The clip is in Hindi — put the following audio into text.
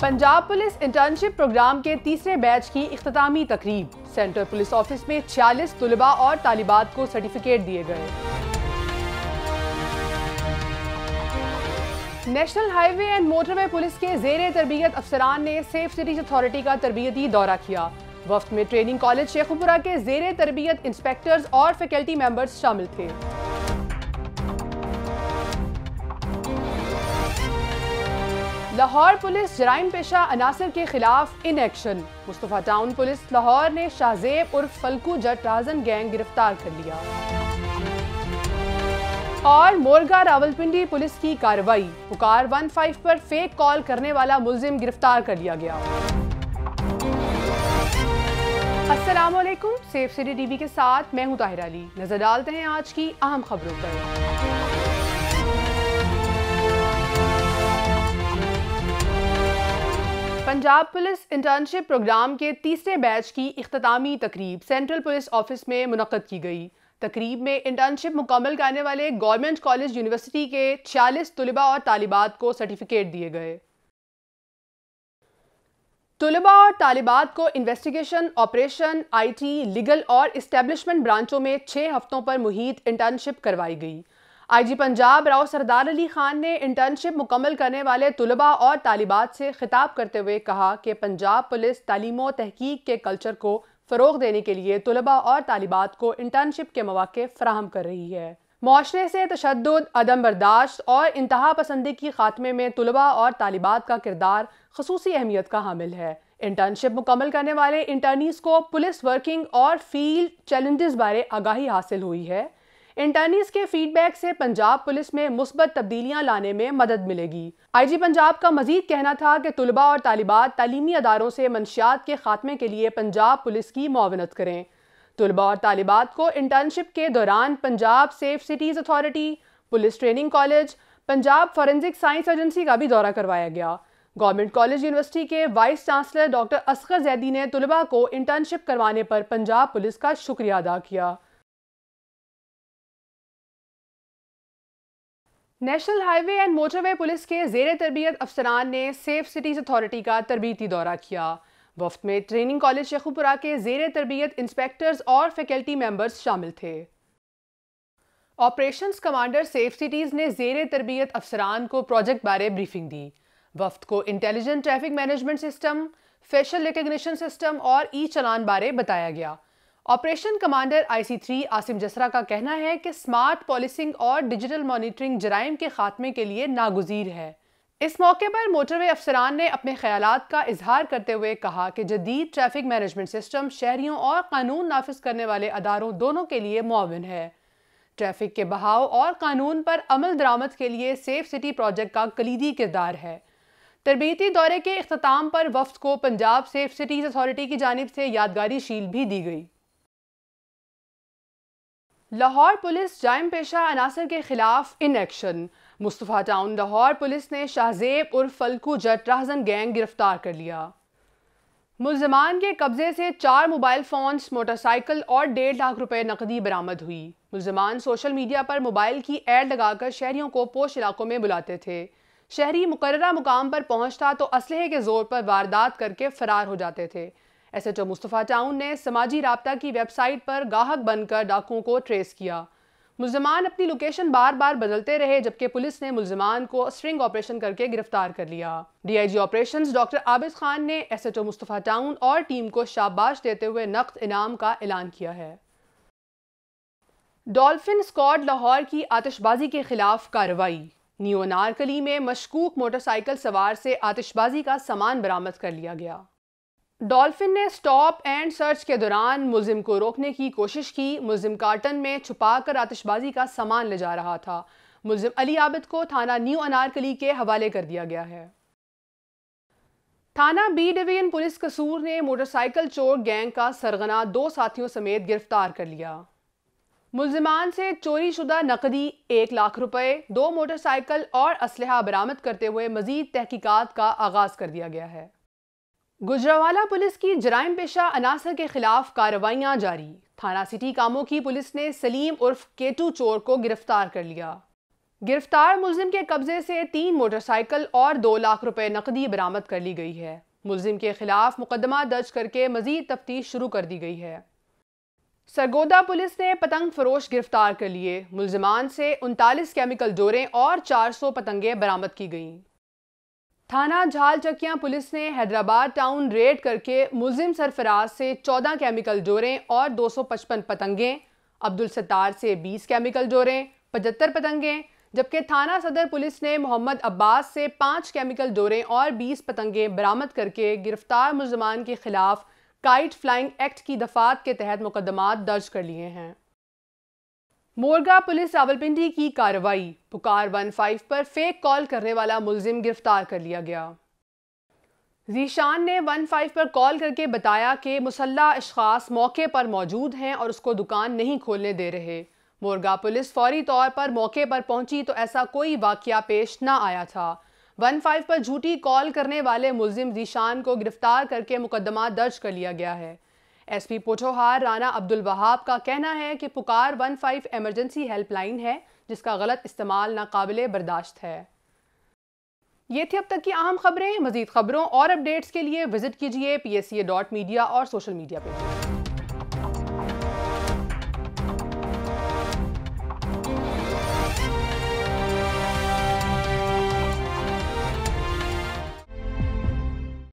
पंजाब पुलिस इंटर्नशिप प्रोग्राम के तीसरे बैच की अख्तामी तकरीब सेंट्रल पुलिस ऑफिस में छियालीस तलबा और तालिबात को सर्टिफिकेट दिए गए national highway and motorway police के जेर तरबियत अफसरान ने सेफ सिटीज अथॉरिटी का तरबियती दौरा किया वफ्त में ट्रेनिंग कॉलेज शेखपुरा के जेर तरबियत इंस्पेक्टर्स और फैकल्टी मेंबर्स शामिल थे लाहौर पुलिस जराइम पेशा अनासर के खिलाफ in action Mustafa town police Lahore ने शाहजेब उर्फ फलकू जट राजन गैंग गिरफ्तार कर लिया और मोरगा रावलपिंडी पुलिस की कार्रवाई पुकार 15 पर फेक कॉल करने वाला मुलजिम गिरफ्तार कर लिया गया वालेकुम सेफ सिटी टीवी के साथ मैं हूं ताहिर अली नजर डालते हैं आज की अहम खबरों पर पंजाब पुलिस इंटर्नशिप प्रोग्राम के तीसरे बैच की अख्तामी तकरीब सेंट्रल पुलिस ऑफिस में मुनद की गई तकरीब में इंटर्नशिप मुकम्मल करने वाले गवर्नमेंट कॉलेज यूनिवर्सिटी के छियालीस तलबा और तालिबात को सर्टिफिकेट दिए गए तलबा और तालिबात को इन्वेस्टिगेशन ऑपरेशन आईटी लीगल और इस्टेब्लिशमेंट ब्रांचों में छः हफ्तों पर मुहित इंटर्नशिप करवाई गई आईजी पंजाब राव सरदार अली खान ने इंटर्नशिप मुकम्मल करने वाले तलबा और तालिबात से खिताब करते हुए कहा कि पंजाब पुलिस तलीम तहकीक के कल्चर को फ़रोग देने के लिए तलबा और तालिबात को इंटर्नशिप के मौके फ्राहम कर रही है माशरे से तशद अदम बर्दाश्त और इंतहा पसंदी की खात्मे में तलबा और तालिबात का किरदार खसूस अहमियत का हामिल है इंटर्नशिप मुकम्मल करने वाले इंटर्नीस को पुलिस वर्किंग और फील्ड चैलेंजेस बारे आगाही हासिल हुई है इंटर्नीस के फीडबैक से पंजाब पुलिस में मुस्बत तब्दीलियां लाने में मदद मिलेगी आई जी पंजाब का मजीद कहना था कि तलबा और तालिबात तलीमी अदारों से मंशियात के खात्मे के लिए पंजाब पुलिस की मावनत करें तलबा और तालिबात को इंटर्नशिप के दौरान Punjab safe cities authority police training college Punjab forensic science agency का भी दौरा करवाया गया गवर्नमेंट कॉलेज यूनिवर्सिटी के vice chancellor doctor Asghar Zaidi ने तलबा को इंटर्नशिप करवाने पर पंजाब पुलिस का शुक्रिया अदा किया national highway and motorway police के जेर तरबियत अफसरान ने सेफ सिटीज़ अथॉरिटी का तरबीती दौरा किया वफ्त में ट्रेनिंग कॉलेज शेखुपुरा के जेर तरबियत इंस्पेक्टर्स और फैकल्टी मेंबर्स शामिल थे ऑपरेशन कमांडर सेफ सिटीज़ ने जेर तरबियत अफसरान को प्रोजेक्ट बारे ब्रीफिंग दी वफ्त को intelligent traffic management system facial recognition system और ई चलान बारे बताया गया ऑपरेशन कमांडर आईसी आसिम जसरा का कहना है कि स्मार्ट पॉलिसिंग और डिजिटल मॉनिटरिंग जराइम के खात्मे के लिए नागजीर है इस मौके पर मोटरवे अफसरान ने अपने ख्याल का इजहार करते हुए कहा कि जदीद ट्रैफिक मैनेजमेंट सिस्टम शहरीों और कानून नाफिज करने वाले अदारों दोनों के लिए मुआवन है ट्रैफिक के बहाव और कानून पर अमल दरामद के लिए सेफ सिटी प्रोजेक्ट का कलीदी किरदार है तरबती दौरे के अख्ताम पर वफ्त को पंजाब सेफ सिटीज़ अथॉरिटी की जानब से यादगारी शील भी दी गई लाहौर पुलिस जायम पेशा अनासर के खिलाफ in action Mustafa town Lahore police ने शाहजेब और फलकू जट राहजन गैंग गिरफ्तार कर लिया मुलजमान के कब्जे से चार मोबाइल फ़ोन्स मोटरसाइकिल और डेढ़ लाख रुपए नकदी बरामद हुई मुलजमान सोशल मीडिया पर मोबाइल की एड लगाकर शहरियों को पोश इलाकों में बुलाते थे शहरी मुकर्रा मुकाम पर पहुंचता तो असलहे के ज़ोर पर वारदात करके फ़रार हो जाते थे एसएचओ मुस्तफ़ा टाउन ने समाजी रबता की वेबसाइट पर गाहक बनकर डाकुओं को ट्रेस किया मुलजमान अपनी लोकेशन बार बार बदलते रहे जबकि पुलिस ने मुलजमान को स्ट्रिंग ऑपरेशन करके गिरफ्तार कर लिया DIG operations doctor Abid Khan ने एसएचओ मुस्तफ़ा टाउन और टीम को शाबाश देते हुए नकद इनाम का ऐलान किया है डॉल्फिन स्कॉड लाहौर की आतिशबाजी के खिलाफ कार्रवाई नियो नारकली में मशकूक मोटरसाइकिल सवार से आतिशबाजी का सामान बरामद कर लिया गया डॉल्फिन ने स्टॉप एंड सर्च के दौरान मुलिम को रोकने की कोशिश की मुलिम कार्टन में छुपा कर आतिशबाजी का सामान ले जा रहा था मुलिम अली आबिद को थाना न्यू अनारकली के हवाले कर दिया गया है थाना बी डिवीजन पुलिस कसूर ने मोटरसाइकिल चोर गैंग का सरगना दो साथियों समेत गिरफ्तार कर लिया मुलजमान से चोरी शुदा नकदी एक लाख रुपए दो मोटरसाइकिल और असलहा बरामद करते हुए मजीद तहकीकत का आगाज कर दिया गया है गुजरावाला पुलिस की जराइम पेशा अनासर के खिलाफ कार्रवाइयां जारी थाना सिटी कामों की पुलिस ने सलीम उर्फ केटू चोर को गिरफ्तार कर लिया गिरफ्तार मुलिम के कब्जे से तीन मोटरसाइकिल और दो लाख रुपए नकदी बरामद कर ली गई है मुलिम के खिलाफ मुकदमा दर्ज करके मजीद तफ्तीश शुरू कर दी गई है सरगोदा पुलिस ने पतंग फरोश गिरफ्तार कर लिए मुलजमान से उनतालीस केमिकल डोरें और चार सौ पतंगें बरामद की गईं थाना झाल चकिया पुलिस ने हैदराबाद टाउन रेड करके मुलिम सरफराज से 14 केमिकल जोरें और 255 पतंगें अब्दुल सतार से 20 केमिकल जोरें 75 पतंगें जबकि थाना सदर पुलिस ने मोहम्मद अब्बास से 5 केमिकल जोरें और 20 पतंगें बरामद करके गिरफ्तार मुलजमान के खिलाफ काइट फ्लाइंग एक्ट की दफात के तहत मुकदमा दर्ज कर लिए हैं मोरगा पुलिस रावलपिंडी की कार्रवाई पुकार 15 पर फेक कॉल करने वाला मुलजिम गिरफ्तार कर लिया गया जीशान ने 15 पर कॉल करके बताया कि मुसल्ला अशास मौके पर मौजूद हैं और उसको दुकान नहीं खोलने दे रहे मोरगा पुलिस फौरी तौर पर मौके पर पहुंची तो ऐसा कोई वाक़ पेश न आया था वन फाइव पर झूठी कॉल करने वाले मुलजिम जीशान को गिरफ्तार करके मुकदमा दर्ज कर लिया गया है एसपी पोठोहार राना अब्दुल वहाब का कहना है कि पुकार 15 एमरजेंसी हेल्पलाइन है जिसका गलत इस्तेमाल नाकबिल बर्दाश्त है ये थी अब तक की अहम खबरें मजीद खबरों और अपडेट्स के लिए विजिट कीजिए P S C dot media और सोशल मीडिया पेज